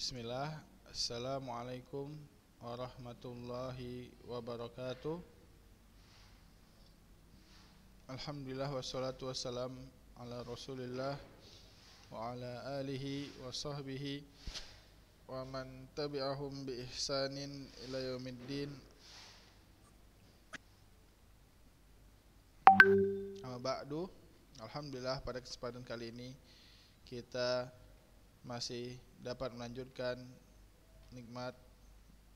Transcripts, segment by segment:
Bismillah Assalamualaikum warahmatullahi wabarakatuh Alhamdulillah wassalatu wassalam ala rasulillah wa ala alihi wa sahbihi wa man tabi'ahum bi ihsanin ila yawmiddin Amma ba'du Alhamdulillah pada kesempatan kali ini kita masih dapat melanjutkan nikmat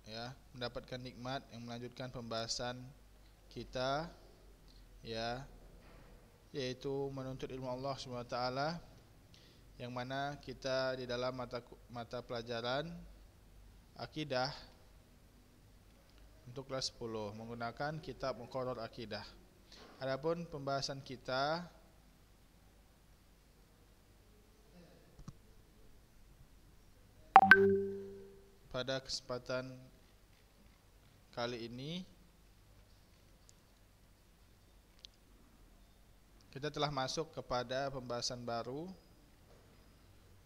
ya, mendapatkan nikmat yang melanjutkan pembahasan kita ya yaitu menuntut ilmu Allah SWT yang mana kita di dalam mata mata pelajaran akidah untuk kelas 10 menggunakan kitab Muqarrar Akidah. Adapun pembahasan kita Pada kesempatan kali ini kita telah masuk kepada pembahasan baru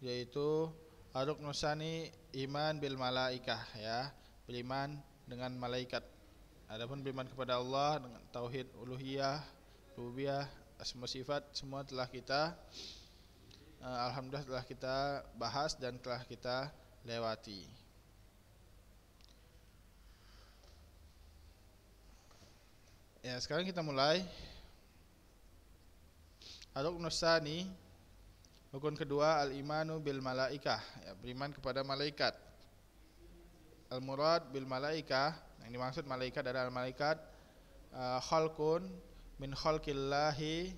yaitu Aruk Nusani iman bil malaikah ya beriman dengan malaikat adapun beriman kepada Allah dengan tauhid uluhiyah rububiyah semua sifat semua telah kita eh, alhamdulillah telah kita bahas dan telah kita lewati ya sekarang kita mulai Aduk nusani Rukun kedua al-imanu bil malaikah ya, Beriman kepada malaikat Al-murad bil malaikah Yang dimaksud malaikat adalah malaikat uh, eh, Khalkun min Khalkillahi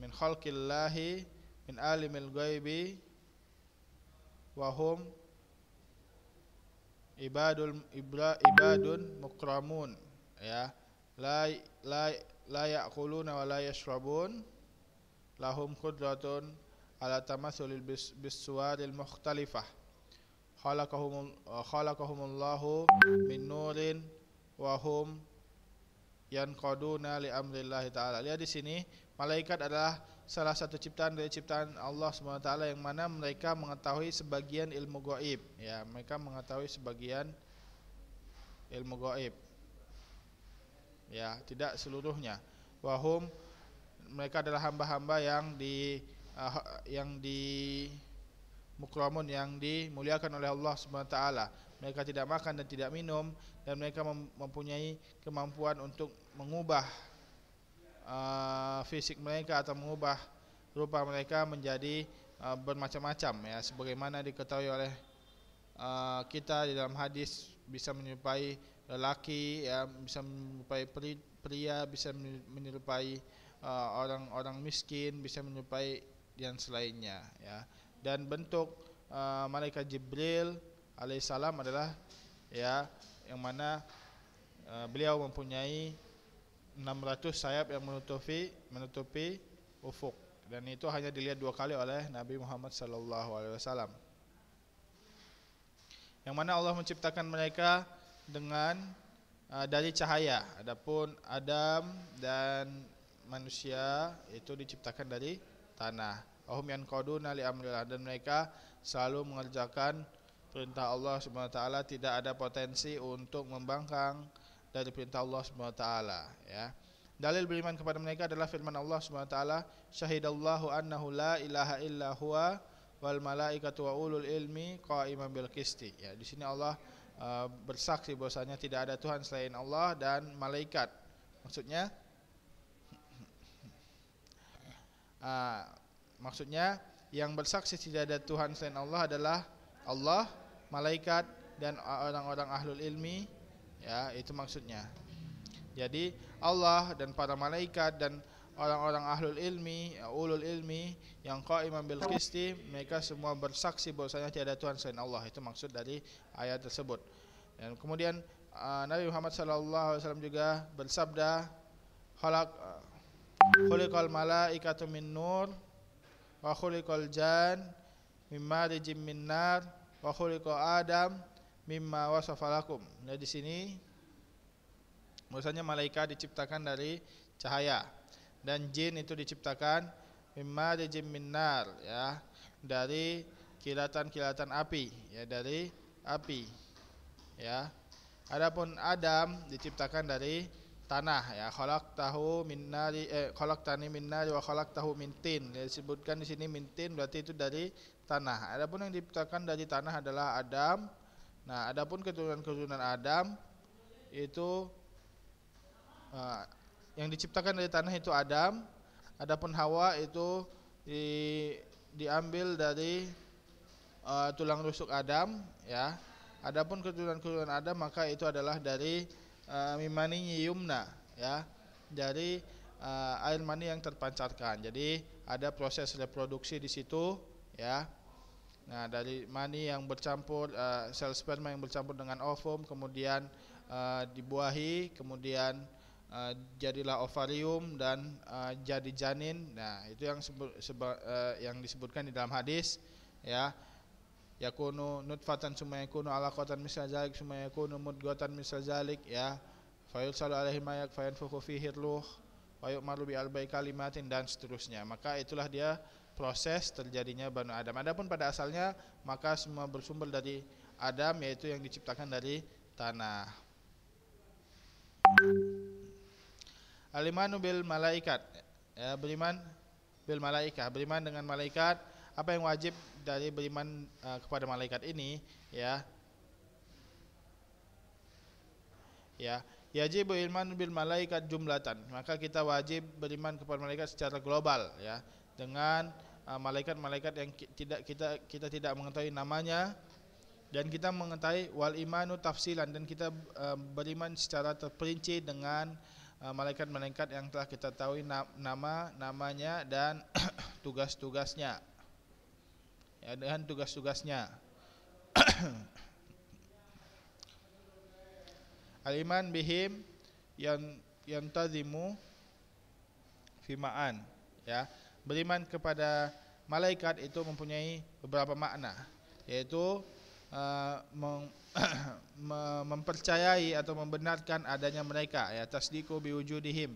Min Khalkillahi min alimil ghaibi wa hum ibadul ibra, ibadun mukramun ya la la la ya'kuluna wa la yashrabun lahum qudratun ala tamasulil bis, bisuwaril mukhtalifah khalaqahum Allahu min nurin wa hum yanqaduna li amrillahi taala lihat di sini malaikat adalah salah satu ciptaan dari ciptaan Allah SWT yang mana mereka mengetahui sebagian ilmu goib ya mereka mengetahui sebagian ilmu goib ya tidak seluruhnya wahum mereka adalah hamba-hamba yang di uh, yang di mukromun yang dimuliakan oleh Allah SWT mereka tidak makan dan tidak minum dan mereka mempunyai kemampuan untuk mengubah uh, fisik mereka atau mengubah rupa mereka menjadi uh, bermacam-macam ya sebagaimana diketahui oleh uh, kita di dalam hadis bisa menyerupai lelaki ya bisa menyerupai pria bisa menyerupai orang-orang uh, orang -orang miskin bisa menyerupai dan selainnya ya dan bentuk uh, malaikat Jibril alaihissalam adalah ya yang mana uh, beliau mempunyai 600 sayap yang menutupi menutupi ufuk dan itu hanya dilihat dua kali oleh Nabi Muhammad sallallahu alaihi wasallam. Yang mana Allah menciptakan mereka dengan uh, dari cahaya. Adapun Adam dan manusia itu diciptakan dari tanah. Ahum yan qaduna li amrillah dan mereka selalu mengerjakan perintah Allah Subhanahu wa taala tidak ada potensi untuk membangkang dari perintah Allah Subhanahu wa taala ya. Dalil beriman kepada mereka adalah firman Allah Subhanahu wa taala, "Syahidallahu annahu la ilaha illa huwa wal malaikatu wa ulul ilmi qa'iman bil qisti." Ya, di sini Allah uh, bersaksi bahwasanya tidak ada Tuhan selain Allah dan malaikat. Maksudnya uh, maksudnya yang bersaksi tidak ada Tuhan selain Allah adalah Allah, malaikat dan orang-orang ahlul ilmi ya itu maksudnya jadi Allah dan para malaikat dan orang-orang ahlul ilmi ulul ilmi yang kau imam bil kisti mereka semua bersaksi bahwasanya tiada Tuhan selain Allah itu maksud dari ayat tersebut dan kemudian uh, Nabi Muhammad saw juga bersabda khalaq uh, khuliqal malaikatu min nur wa khuliqal jan mimma rijim min nar wa khuliqa adam mimma wasafalakum. Nah di sini maksudnya malaikat diciptakan dari cahaya dan jin itu diciptakan mimma jin minar ya dari kilatan-kilatan api ya dari api ya adapun Adam diciptakan dari tanah ya kolak tahu minari eh, kolak tani minari wa kolak tahu mintin ya, disebutkan di sini mintin berarti itu dari tanah adapun yang diciptakan dari tanah adalah Adam Nah, adapun keturunan-keturunan Adam itu uh, yang diciptakan dari tanah itu Adam, adapun Hawa itu di, diambil dari uh, tulang rusuk Adam, ya. Adapun keturunan-keturunan Adam maka itu adalah dari uh, eh, mimani yumna, ya. Dari uh, air mani yang terpancarkan. Jadi ada proses reproduksi di situ, ya Nah, dari mani yang bercampur uh, sel sperma yang bercampur dengan ovum kemudian uh, dibuahi, kemudian uh, jadilah ovarium dan uh, jadi janin. Nah, itu yang seba, uh, yang disebutkan di dalam hadis ya. Yakunu nutfatan summa yakunu alaqatan misal zalik summa yakunu mudghatan misal zalik ya. Fayusalu alaihi mayak fayanfukhu fihi ruh wa yu'maru bi arba'i kalimatin dan seterusnya. Maka itulah dia proses terjadinya Banu Adam. Adapun pada asalnya maka semua bersumber dari Adam yaitu yang diciptakan dari tanah. Alimanu bil malaikat. Ya, beriman bil malaikat, beriman dengan malaikat. Apa yang wajib dari beriman uh, kepada malaikat ini ya? Ya, wajib beriman bil malaikat jumlatan. Maka kita wajib beriman kepada malaikat secara global ya dengan Ah, malaikat-malaikat yang tidak kita kita tidak mengetahui namanya dan kita mengetahui wal imanu tafsilan dan kita ah, beriman secara terperinci dengan ah, malaikat-malaikat yang telah kita tahu nama namanya dan tugas-tugasnya ya dengan tugas-tugasnya Aliman bihim yang yang tazimu fimaan ya beriman kepada malaikat itu mempunyai beberapa makna yaitu uh, eh, mem mempercayai atau membenarkan adanya mereka ya tasdiqu biwujudihim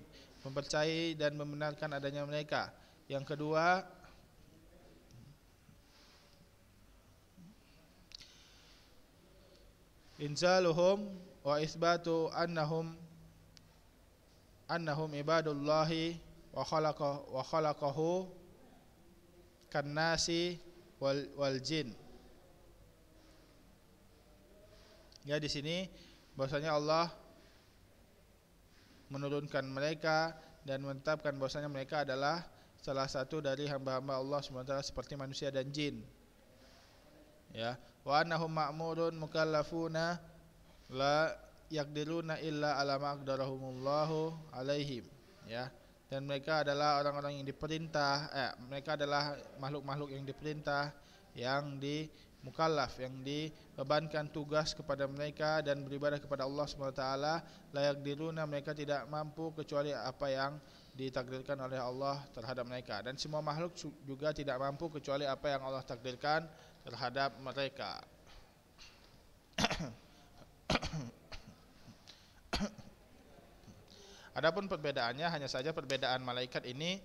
mempercayai dan membenarkan adanya mereka yang kedua inzaluhum wa isbatu annahum annahum ibadullahi wa khalaqa wa khalaqahu kannasi wal wal jin. Ya di sini bahwasanya Allah menurunkan mereka dan menetapkan bahwasanya mereka adalah salah satu dari hamba-hamba Allah SWT seperti manusia dan jin. Ya, wa annahum ma'murun mukallafuna la yaqdiruna illa ala ma'qdarahumullahu alaihim. Ya dan mereka adalah orang-orang yang diperintah eh, mereka adalah makhluk-makhluk yang diperintah yang di mukallaf yang dibebankan tugas kepada mereka dan beribadah kepada Allah SWT layak diruna mereka tidak mampu kecuali apa yang ditakdirkan oleh Allah terhadap mereka dan semua makhluk juga tidak mampu kecuali apa yang Allah takdirkan terhadap mereka Adapun perbedaannya hanya saja perbedaan malaikat ini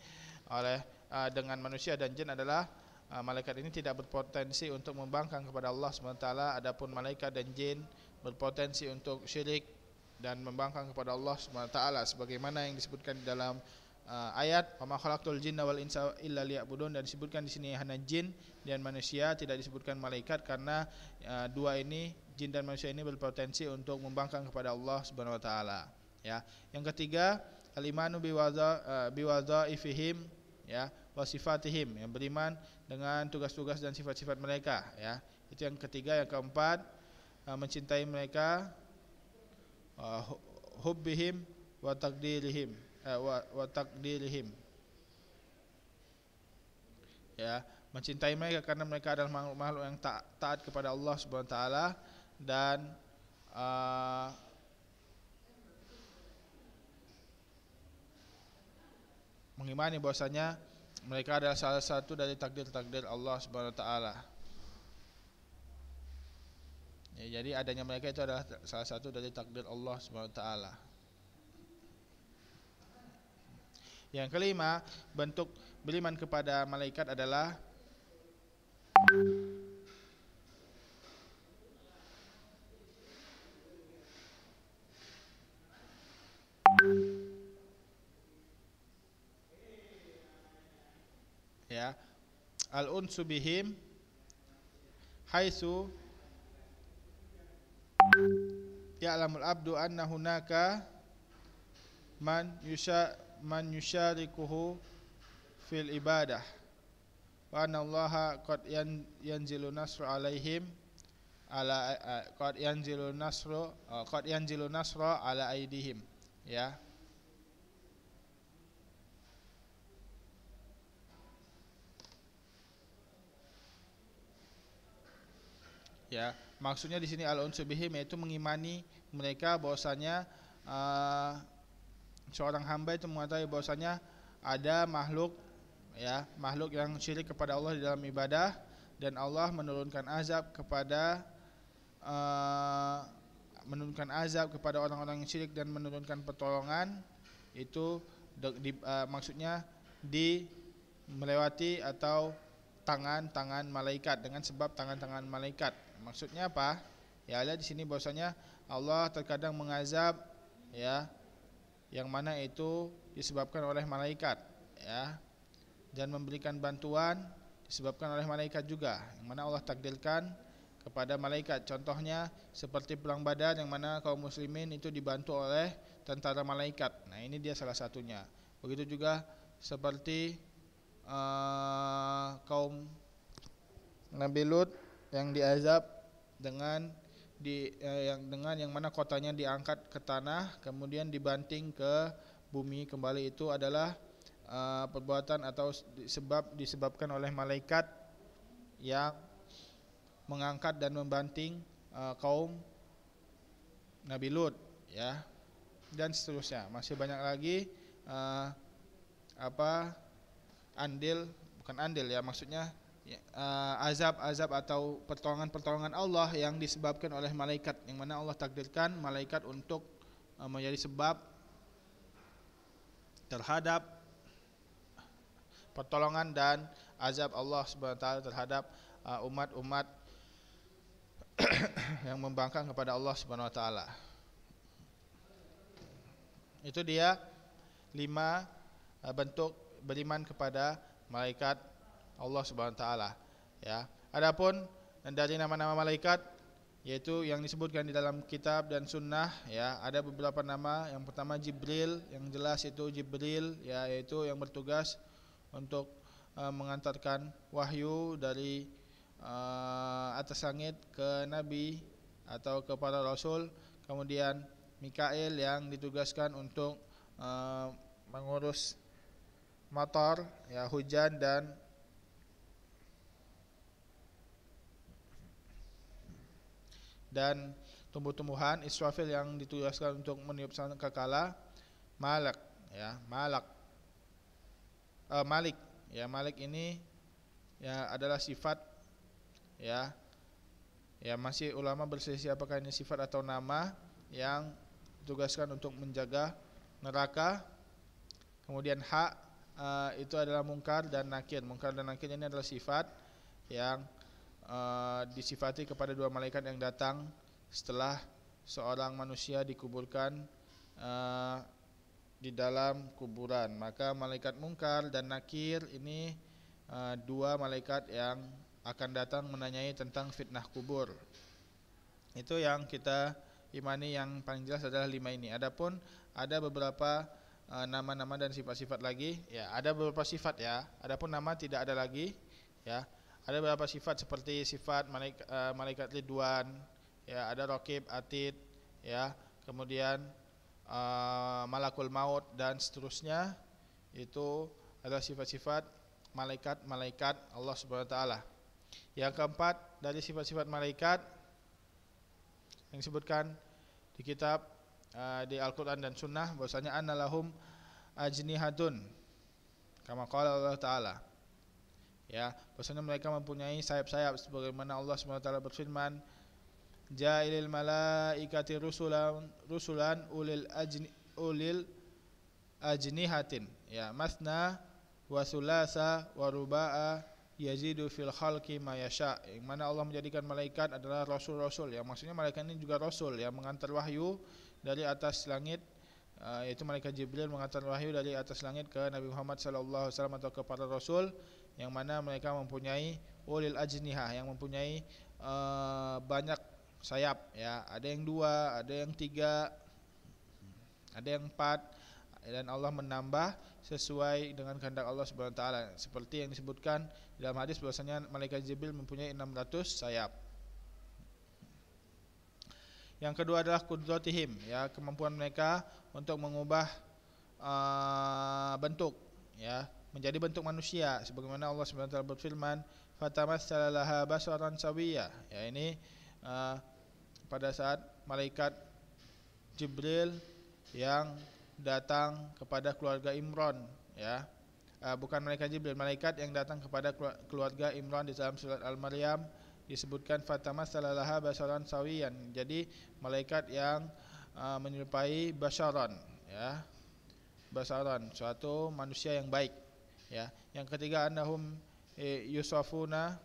oleh uh, dengan manusia dan jin adalah uh, malaikat ini tidak berpotensi untuk membangkang kepada Allah SWT adapun malaikat dan jin berpotensi untuk syirik dan membangkang kepada Allah SWT sebagaimana yang disebutkan di dalam uh, ayat wa ma khalaqtul jinna wal insa illa liya'budun dan disebutkan di sini hanya jin dan manusia tidak disebutkan malaikat karena uh, dua ini jin dan manusia ini berpotensi untuk membangkang kepada Allah Subhanahu wa taala ya yang ketiga al imanu eh, ifihim ya wasifatihim yang beriman dengan tugas-tugas dan sifat-sifat mereka ya itu yang ketiga yang keempat eh, mencintai mereka eh, hubbihim wa takdirihim wa takdirihim ya mencintai mereka karena mereka adalah makhluk-makhluk yang taat kepada Allah Subhanahu wa taala dan uh, mengimani bahwasanya mereka adalah salah satu dari takdir-takdir Allah Subhanahu wa taala. Ya, jadi adanya mereka itu adalah salah satu dari takdir Allah Subhanahu wa taala. Yang kelima, bentuk beriman kepada malaikat adalah ya al unsu bihim ya alamul abdu anna hunaka man yusha man yusharikuhu fil ibadah wa anna allaha qad yanzilu nasru alaihim ala eh, qad yanzilu nasru qad yanzilu nasra ala aidihim ya ya maksudnya di sini al unsubihim yaitu mengimani mereka bahwasanya uh, seorang hamba itu mengatai bahwasanya ada makhluk ya makhluk yang syirik kepada Allah di dalam ibadah dan Allah menurunkan azab kepada uh, menurunkan azab kepada orang-orang yang syirik dan menurunkan pertolongan itu di, uh, maksudnya di melewati atau tangan-tangan malaikat dengan sebab tangan-tangan malaikat Maksudnya apa? Ya ada di sini bahwasanya Allah terkadang mengazab ya yang mana itu disebabkan oleh malaikat ya dan memberikan bantuan disebabkan oleh malaikat juga yang mana Allah takdirkan kepada malaikat contohnya seperti perang badar yang mana kaum muslimin itu dibantu oleh tentara malaikat nah ini dia salah satunya begitu juga seperti uh, kaum Nabi Lut yang diazab dengan di eh, yang dengan yang mana kotanya diangkat ke tanah kemudian dibanting ke bumi kembali itu adalah uh, perbuatan atau sebab disebabkan oleh malaikat yang mengangkat dan membanting uh, kaum Nabi Lut ya dan seterusnya masih banyak lagi uh, apa andil bukan andil ya maksudnya azab-azab ya, eh, atau pertolongan-pertolongan Allah yang disebabkan oleh malaikat yang mana Allah takdirkan malaikat untuk uh, menjadi sebab terhadap pertolongan dan azab Allah Subhanahu taala terhadap eh, umat-umat yang membangkang kepada Allah Subhanahu wa taala. Itu dia lima bentuk beriman kepada malaikat Allah Subhanahu wa taala ya adapun dari nama-nama malaikat yaitu yang disebutkan di dalam kitab dan sunnah ya ada beberapa nama yang pertama Jibril yang jelas itu Jibril ya yaitu yang bertugas untuk uh, mengantarkan wahyu dari uh, atas langit ke nabi atau ke para rasul kemudian Mikail yang ditugaskan untuk uh, mengurus motor ya hujan dan dan tumbuh-tumbuhan israfil yang ditugaskan untuk meniup sangkakala malak ya malak e, malik ya malik ini ya adalah sifat ya ya masih ulama berselisih apakah ini sifat atau nama yang ditugaskan untuk menjaga neraka kemudian hak e, itu adalah mungkar dan nakir mungkar dan nakir ini adalah sifat yang Eh, disifati kepada dua malaikat yang datang setelah seorang manusia dikuburkan uh, di dalam kuburan. Maka malaikat mungkar dan nakir ini uh, dua malaikat yang akan datang menanyai tentang fitnah kubur. Itu yang kita imani yang paling jelas adalah lima ini. Adapun ada beberapa nama-nama uh, dan sifat-sifat lagi. Ya, ada beberapa sifat ya. Adapun nama tidak ada lagi. Ya, ada beberapa sifat seperti sifat malaikat, uh, eh, malaikat Ridwan, ya ada Rokib, Atid, ya kemudian uh, Malakul Maut dan seterusnya itu adalah sifat-sifat malaikat-malaikat Allah Subhanahu wa taala. Yang keempat dari sifat-sifat malaikat yang disebutkan di kitab uh, di Al-Qur'an dan Sunnah bahwasanya annalahum ajnihatun kama qala Allah taala ya bahwasanya mereka mempunyai sayap-sayap sebagaimana Allah SWT berfirman Jailil malaikati rusulan rusulan ulil ajni ulil ajnihatin ya masna wa sulasa wa ruba'a yazidu fil khalqi ma yasha yang mana Allah menjadikan malaikat adalah rasul-rasul ya maksudnya malaikat ini juga rasul yang mengantar wahyu dari atas langit eh, yaitu malaikat Jibril mengantar wahyu dari atas langit ke Nabi Muhammad sallallahu alaihi wasallam atau kepada rasul yang mana mereka mempunyai ulil ajnihah yang mempunyai uh, banyak sayap ya ada yang dua ada yang tiga ada yang empat dan Allah menambah sesuai dengan kehendak Allah Subhanahu wa taala seperti yang disebutkan dalam hadis bahwasanya malaikat Jibril mempunyai 600 sayap. Yang kedua adalah qudratihim ya kemampuan mereka untuk mengubah uh, bentuk ya menjadi bentuk manusia sebagaimana Allah Subhanahu wa taala berfirman fatamassala laha basaran sawiya ya ini uh, pada saat malaikat Jibril yang datang kepada keluarga Imron ya uh, bukan malaikat Jibril malaikat yang datang kepada keluarga Imron di dalam surat Al-Maryam disebutkan fatamassala laha basaran sawiyan jadi malaikat yang uh, menyerupai basaran ya basaran suatu manusia yang baik ya yang ketiga annahum e, yusafuna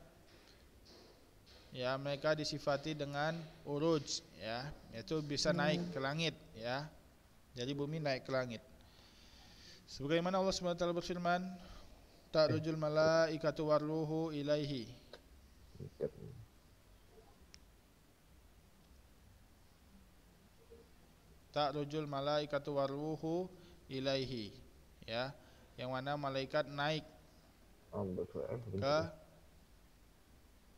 ya mereka disifati dengan uruj ya yaitu bisa naik ke langit ya jadi bumi naik ke langit sebagaimana Allah Subhanahu wa taala berfirman ta'rujul malaikatu warruhu ilaihi ta'rujul malaikatu warruhu ilaihi ya yang mana malaikat naik ke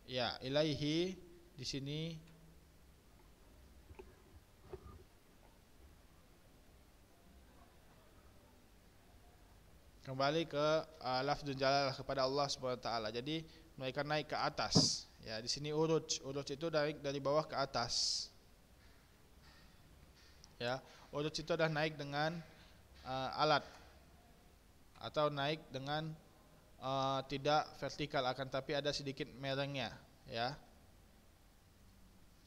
ya ilaihi di sini kembali ke uh, lafzul jalalah kepada Allah Subhanahu wa taala. Jadi mereka naik ke atas. Ya, di sini uruj. Uruj itu dari dari bawah ke atas. Ya, uruj itu adalah naik dengan uh, alat atau naik dengan uh, tidak vertikal akan tapi ada sedikit merengnya ya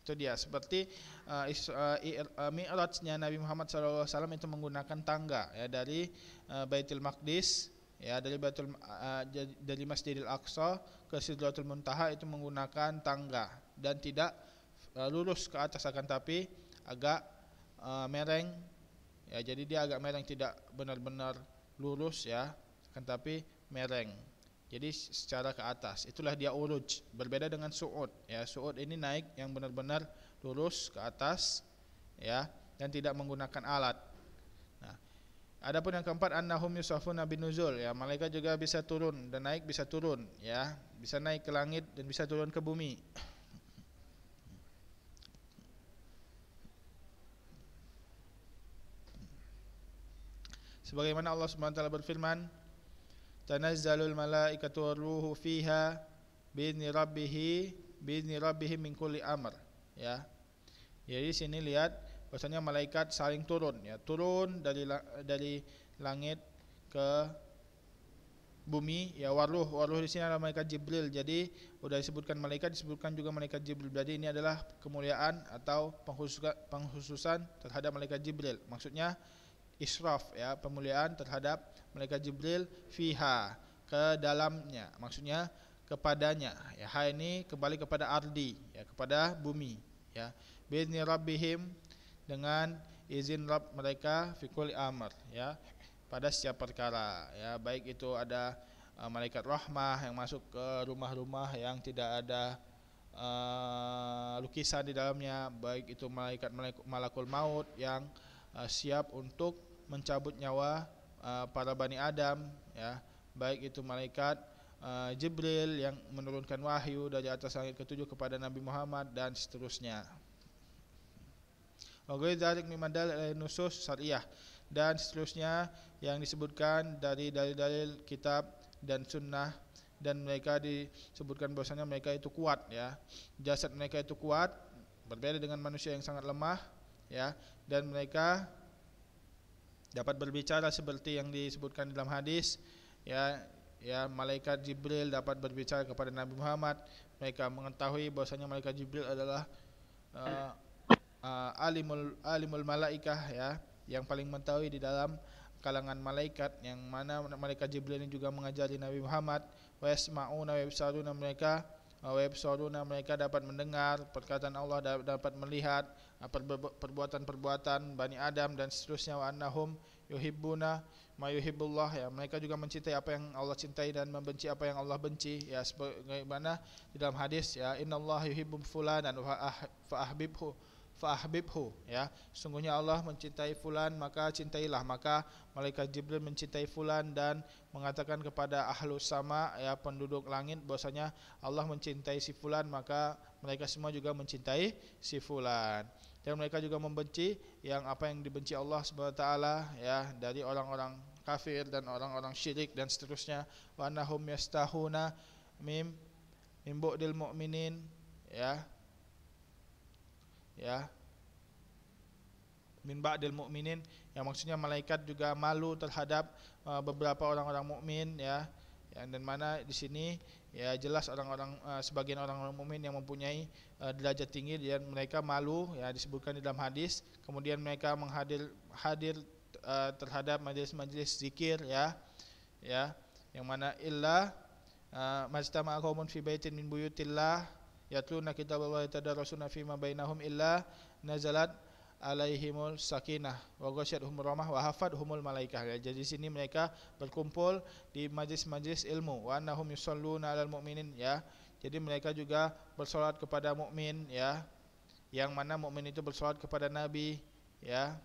itu dia seperti uh, is, uh, uh, mi'rajnya Nabi Muhammad SAW itu menggunakan tangga ya dari uh, Baitul Maqdis ya dari Baitul uh, dari Masjidil Aqsa ke Sidratul Muntaha itu menggunakan tangga dan tidak uh, lurus ke atas akan tapi agak uh, mereng ya jadi dia agak mereng tidak benar-benar lurus ya, kan tapi mereng. Jadi secara ke atas. Itulah dia uruj. Berbeda dengan su'ud ya. Su'ud ini naik yang benar-benar lurus ke atas ya dan tidak menggunakan alat. Nah, pun yang keempat annahum nabi nuzul ya. Malaikat juga bisa turun dan naik bisa turun ya. Bisa naik ke langit dan bisa turun ke bumi. sebagaimana Allah Subhanahu berfirman tanazzalul malaikatu ruhu fiha biizni rabbihi biizni rabbihi min kulli amr ya jadi sini lihat bahwasanya malaikat saling turun ya turun dari dari langit ke bumi ya waruh waruh di sini adalah malaikat Jibril jadi sudah disebutkan malaikat disebutkan juga malaikat Jibril berarti ini adalah kemuliaan atau penghususan terhadap malaikat Jibril maksudnya israf ya pemuliaan terhadap malaikat Jibril fiha ke dalamnya maksudnya kepadanya ya ha ini kembali kepada ardi ya kepada bumi ya bizni rabbihim dengan izin rab mereka fikul amr ya pada setiap perkara ya baik itu ada uh, malaikat rahmah yang masuk ke rumah-rumah yang tidak ada uh, lukisan di dalamnya baik itu malaikat malakul maut yang uh, siap untuk mencabut nyawa uh, para bani Adam ya baik itu malaikat uh, Jibril yang menurunkan wahyu dari atas langit ketujuh kepada Nabi Muhammad dan seterusnya. Oke, darik mimandal nusus syariah dan seterusnya yang disebutkan dari dalil-dalil kitab dan sunnah dan mereka disebutkan bahwasanya mereka itu kuat ya. Jasad mereka itu kuat berbeda dengan manusia yang sangat lemah ya dan mereka dapat berbicara seperti yang disebutkan dalam hadis ya ya malaikat Jibril dapat berbicara kepada Nabi Muhammad mereka mengetahui bahwasanya malaikat Jibril adalah uh, uh, alimul alimul malaikah ya yang paling mengetahui di dalam kalangan malaikat yang mana malaikat Jibril ini juga mengajari Nabi Muhammad wa yasmauna web mereka web mereka dapat mendengar perkataan Allah dapat melihat Nah, perbuatan-perbuatan Bani Adam dan seterusnya wa annahum yuhibbuna ma yuhibbullah ya mereka juga mencintai apa yang Allah cintai dan membenci apa yang Allah benci ya sebagaimana di dalam hadis ya innallaha yuhibbu fulanan ah-, fa ahbibhu fa ahbibhu ya sungguhnya Allah mencintai fulan maka cintailah maka malaikat Jibril mencintai fulan dan mengatakan kepada ahlu sama ya penduduk langit bahwasanya Allah mencintai si fulan maka mereka semua juga mencintai si fulan dan mereka juga membenci yang apa yang dibenci Allah SWT ya dari orang-orang kafir dan orang-orang syirik dan seterusnya wa nahum yastahuna mim mim mu'minin ya ya min ba'dil mu'minin yang maksudnya malaikat juga malu terhadap uh, beberapa orang-orang mukmin ya, ya dan mana di sini Ya jelas orang-orang uh, sebagian orang-orang mukmin yang mempunyai uh, derajat tinggi dan mereka malu ya disebutkan di dalam hadis. Kemudian mereka menghadir hadir uh, terhadap majelis-majelis zikir ya. Ya, yang mana illa uh, majtama'a qaumun fi baitin min buyutillah yatluna kitaballahi tadarrusuna fi ma bainahum illa nazalat alaihimul sakinah wa ghasyatuhumur rahmah wa hafadhumul malaikah. Jadi sini mereka berkumpul di majlis-majlis ilmu wa annahum yusalluna alal mu'minin ya. Jadi mereka juga bersolat kepada mukmin ya. Yang mana mukmin itu bersolat kepada nabi ya.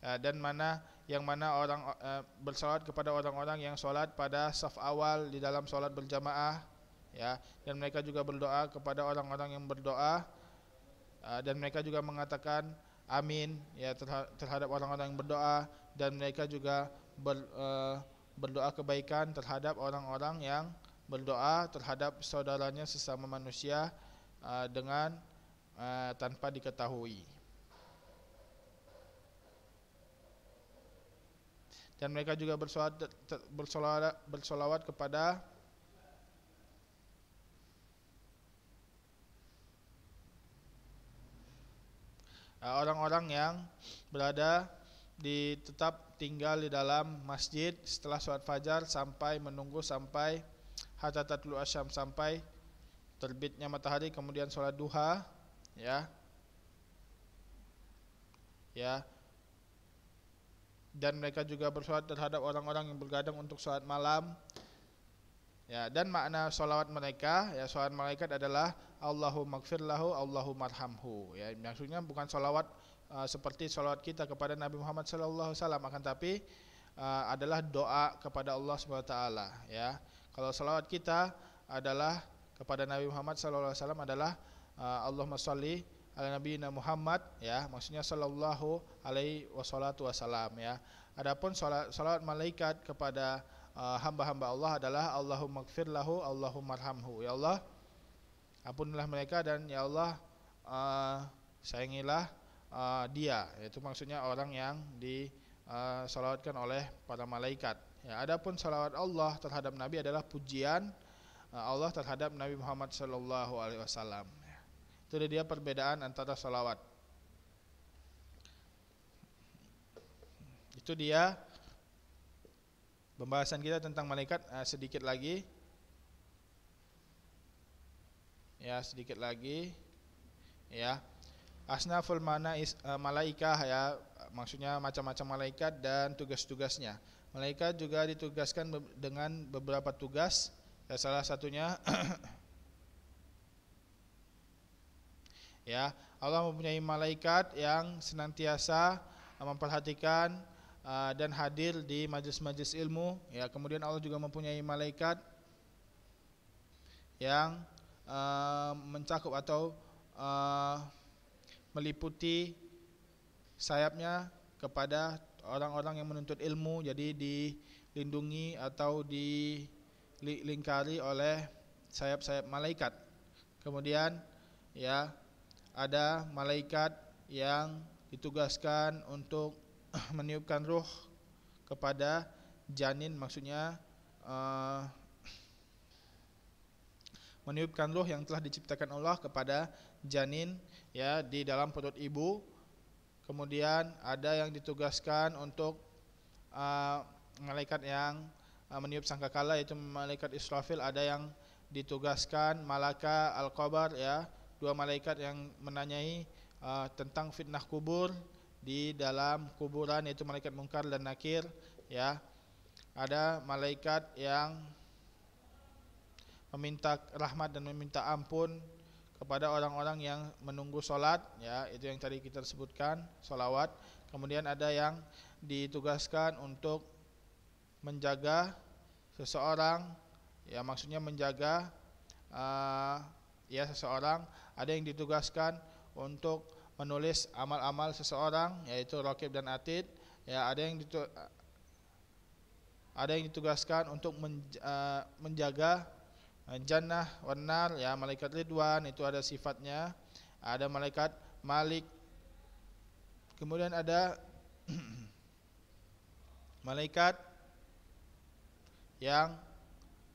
ya dan mana yang mana orang uh, bersolat kepada orang-orang yang solat pada saf awal di dalam solat berjamaah ya dan mereka juga berdoa kepada orang-orang yang berdoa Ah, dan mereka juga mengatakan amin ya terhadap orang-orang yang berdoa dan mereka juga ber, uh, berdoa kebaikan terhadap orang-orang yang berdoa terhadap saudaranya sesama manusia uh, dengan uh, tanpa diketahui. Dan mereka juga bersolawat, bersolawat kepada Eh, orang-orang yang berada di tetap tinggal di dalam masjid setelah sholat fajar sampai menunggu sampai hatta tatlu asyam sampai terbitnya matahari kemudian sholat duha ya ya dan mereka juga bersolat terhadap orang-orang yang bergadang untuk sholat malam Ya, dan makna sholawat mereka, ya sholawat malaikat adalah Allahumma lahu, Allahumma arhamhu. Ya, maksudnya bukan sholawat uh, seperti sholawat kita kepada Nabi Muhammad SAW, akan tapi uh, adalah doa kepada Allah SWT. Ya, kalau sholawat kita adalah kepada Nabi Muhammad SAW adalah uh, Allahumma salli ala Nabi Muhammad ya maksudnya sallallahu alaihi wassalatu wassalam ya adapun sholawat malaikat kepada Ah, hamba-hamba Allah adalah Allahumma gfir lahu, Allahumma arhamhu. Ya Allah, ampunilah mereka dan ya Allah uh, sayangilah uh, dia. Itu maksudnya orang yang disalawatkan oleh para malaikat. Ya, adapun salawat Allah terhadap Nabi adalah pujian Allah terhadap Nabi Muhammad Sallallahu Alaihi Wasallam. Ya, itu dia perbedaan antara salawat. Itu dia Pembahasan kita tentang malaikat uh, sedikit lagi. Ya, sedikit lagi. Ya. Asnaful mana is, uh, malaikah ya, maksudnya macam-macam malaikat dan tugas-tugasnya. Malaikat juga ditugaskan dengan beberapa tugas. Ya, salah satunya Ya, Allah mempunyai malaikat yang senantiasa eh, memperhatikan Ah, dan hadir di majlis-majlis ilmu ya kemudian Allah juga mempunyai malaikat yang uh, mencakup atau uh, meliputi sayapnya kepada orang-orang yang menuntut ilmu jadi dilindungi atau dilingkari oleh sayap-sayap malaikat kemudian ya ada malaikat yang ditugaskan untuk meniupkan ruh kepada janin maksudnya uh, meniupkan ruh yang telah diciptakan Allah kepada janin ya di dalam perut ibu. Kemudian ada yang ditugaskan untuk uh, malaikat yang uh, meniup sangkakala yaitu malaikat Israfil, ada yang ditugaskan malaka al-qabar ya, dua malaikat yang menanyai uh, tentang fitnah kubur di dalam kuburan yaitu malaikat mungkar dan nakir ya ada malaikat yang meminta rahmat dan meminta ampun kepada orang-orang yang menunggu sholat ya itu yang tadi kita sebutkan sholawat kemudian ada yang ditugaskan untuk menjaga seseorang ya maksudnya menjaga uh, ya seseorang ada yang ditugaskan untuk menulis amal-amal seseorang yaitu rakib dan atid ya ada yang ada yang ditugaskan untuk eh, menjaga eh, jannah wanar ya malaikat ridwan itu ada sifatnya ada malaikat malik kemudian ada malaikat yang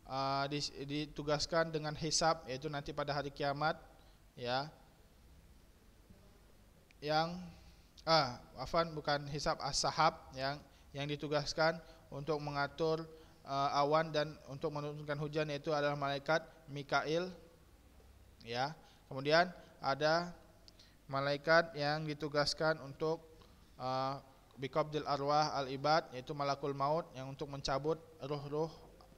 eh, ditugaskan dengan hisap yaitu nanti pada hari kiamat ya yang ah afan bukan hisab as yang yang ditugaskan untuk mengatur uh, awan dan untuk menurunkan hujan itu adalah malaikat Mikail ya. Kemudian ada malaikat yang ditugaskan untuk uh, biqabdil arwah al-ibad yaitu malakul maut yang untuk mencabut ruh-ruh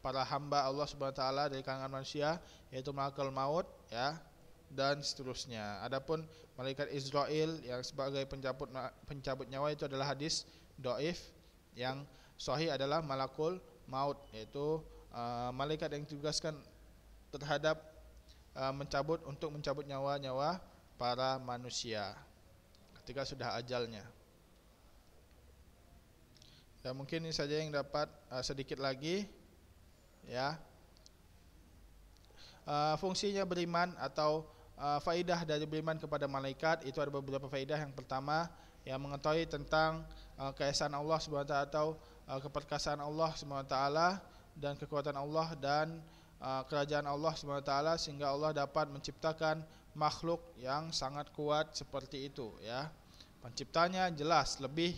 para hamba Allah Subhanahu wa taala dari kalangan manusia yaitu malakul maut ya dan seterusnya. Adapun malaikat Israel yang sebagai pencabut pencabut nyawa itu adalah hadis doif yang sahih adalah malakul maut yaitu uh, malaikat yang ditugaskan terhadap uh, mencabut untuk mencabut nyawa-nyawa para manusia ketika sudah ajalnya. Ya mungkin ini saja yang dapat uh, sedikit lagi ya. Uh, fungsinya beriman atau uh, faidah dari beriman kepada malaikat itu ada beberapa faidah. Yang pertama, yang mengetahui tentang uh, keesaan Allah SWT atau uh, keperkasaan Allah SWT dan kekuatan Allah dan uh, kerajaan Allah SWT sehingga Allah dapat menciptakan makhluk yang sangat kuat seperti itu ya. Penciptanya jelas lebih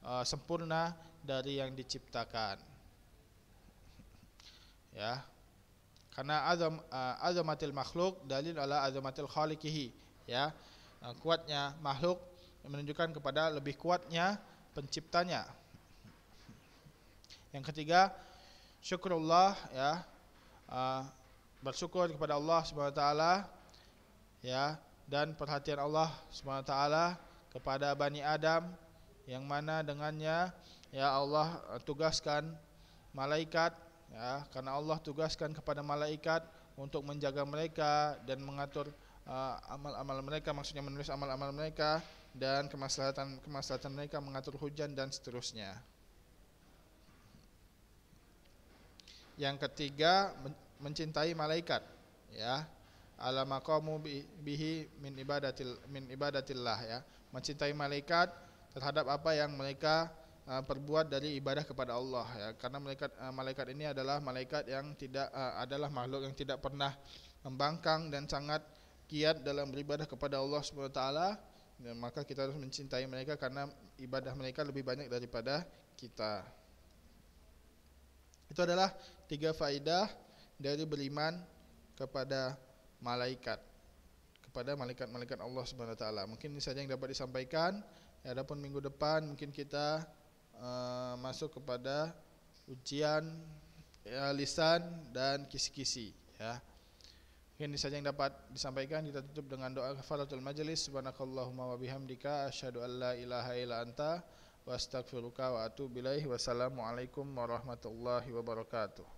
uh, sempurna dari yang diciptakan. Ya karena azam uh, azamatil makhluk dalil ala azamatil khaliqihi ya uh, kuatnya makhluk menunjukkan kepada lebih kuatnya penciptanya yang ketiga syukurullah ya uh, bersyukur kepada Allah Subhanahu wa taala ya dan perhatian Allah Subhanahu wa taala kepada Bani Adam yang mana dengannya ya Allah tugaskan malaikat ya karena Allah tugaskan kepada malaikat untuk menjaga mereka dan mengatur eh, amal-amal uh, mereka maksudnya menulis amal-amal mereka dan kemaslahatan kemaslahatan mereka mengatur hujan dan seterusnya yang ketiga mencintai malaikat ya alamakomu bihi min ibadatil min ibadatillah ya mencintai malaikat terhadap apa yang mereka Uh, perbuat dari ibadah kepada Allah ya karena malaikat uh, malaikat ini adalah malaikat yang tidak uh, adalah makhluk yang tidak pernah membangkang dan sangat kiat dalam beribadah kepada Allah Subhanahu wa taala ya, maka kita harus mencintai mereka karena ibadah mereka lebih banyak daripada kita. Itu adalah tiga faidah dari beriman kepada malaikat kepada malaikat-malaikat Allah Subhanahu wa taala. Mungkin ini saja yang dapat disampaikan. Ya, adapun minggu depan mungkin kita Eh, masuk kepada ujian ya, lisan dan kisi-kisi ya. Mungkin ini saja yang dapat disampaikan. Kita tutup dengan doa kafaratul majelis. Subhanakallahumma wa bihamdika asyhadu an la ilaha illa anta wa astaghfiruka wa atubu ilaih. Wassalamualaikum warahmatullahi wabarakatuh.